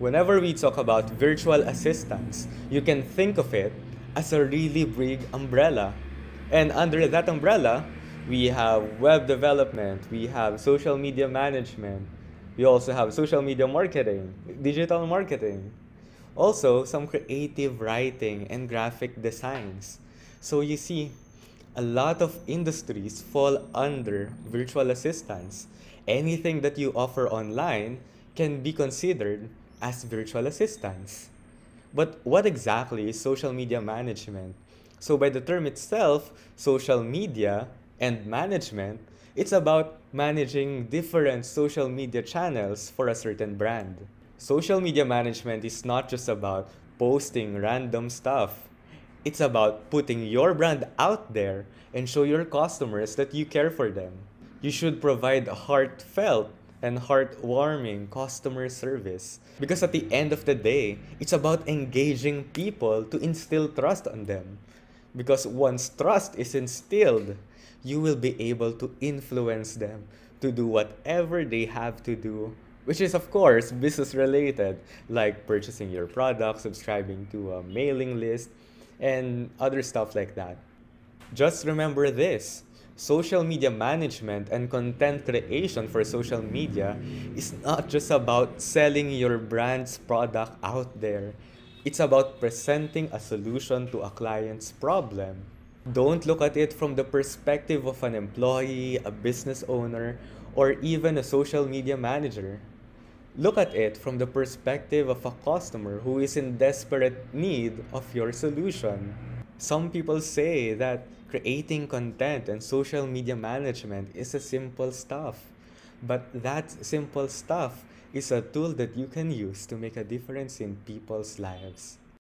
Whenever we talk about virtual assistants, you can think of it as a really big umbrella. And under that umbrella, we have web development, we have social media management, we also have social media marketing, digital marketing, also some creative writing and graphic designs. So you see, a lot of industries fall under virtual assistants. Anything that you offer online can be considered as virtual assistants. But what exactly is social media management? So, by the term itself, social media and management, it's about managing different social media channels for a certain brand. Social media management is not just about posting random stuff. It's about putting your brand out there and show your customers that you care for them. You should provide heartfelt and heartwarming customer service. Because at the end of the day, it's about engaging people to instill trust on them. Because once trust is instilled, you will be able to influence them to do whatever they have to do which is of course business related like purchasing your product subscribing to a mailing list and other stuff like that just remember this social media management and content creation for social media is not just about selling your brand's product out there. It's about presenting a solution to a client's problem. Don't look at it from the perspective of an employee, a business owner, or even a social media manager. Look at it from the perspective of a customer who is in desperate need of your solution some people say that creating content and social media management is a simple stuff but that simple stuff is a tool that you can use to make a difference in people's lives